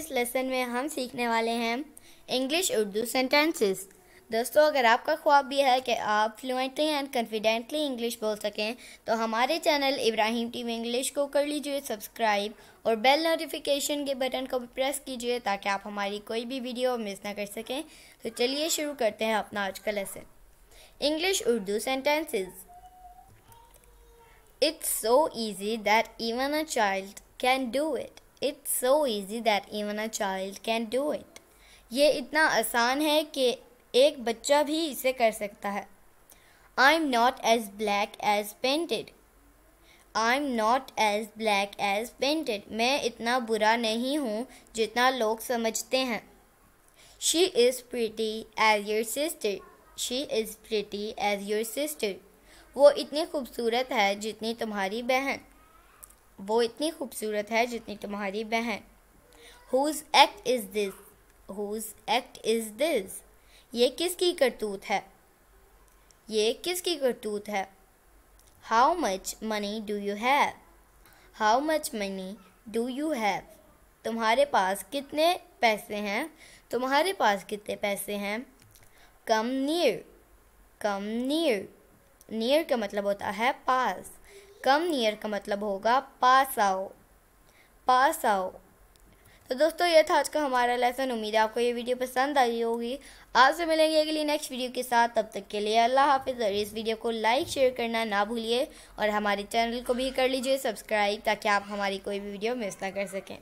इस लेसन में हम सीखने वाले हैं इंग्लिश उर्दू सेंटेंसेस दोस्तों अगर आपका ख्वाब भी है कि आप फ्लुएंटली एंड कॉन्फिडेंटली इंग्लिश बोल सकें तो हमारे चैनल इब्राहिम टीम इंग्लिश को कर लीजिए सब्सक्राइब और बेल नोटिफिकेशन के बटन को भी प्रेस कीजिए ताकि आप हमारी कोई भी वीडियो मिस ना कर सकें तो चलिए शुरू करते हैं अपना आज का lesson English Urdu sentences it's so easy that even a child can do it it's so easy that even a child can do it ये इतना आसान है कि एक बच्चा भी इसे कर सकता है I am not as black as painted I am not as black as painted मैं इतना बुरा नहीं हूँ जितना लोग समझते हैं she is pretty as your sister she is pretty as your sister वो इतनी खूबसूरत है जितनी तुम्हारी बहन वो इतनी खूबसूरत है जितनी तुम्हारी बहन whose act is this whose act is this ये किसकी करतूत है ये किसकी करतूत है how much money do you have how much money do you have तुम्हारे पास कितने पैसे हैं तुम्हारे पास कितने पैसे हैं come near come near near का मतलब होता है पास कम नियर का मतलब होगा पास आओ पास आओ तो दोस्तों ये था आज का हमारा लेसन उम्मीद है आपको ये वीडियो पसंद आई होगी आपसे मिलेंगे अगली नेक्स्ट वीडियो के साथ तब तक के लिए अल्लाह हाफिज़ और इस वीडियो को लाइक शेयर करना ना भूलिए और हमारे चैनल को भी कर लीजिए सब्सक्राइब ताकि आप हमारी कोई भी वीडियो मिस ना कर सकें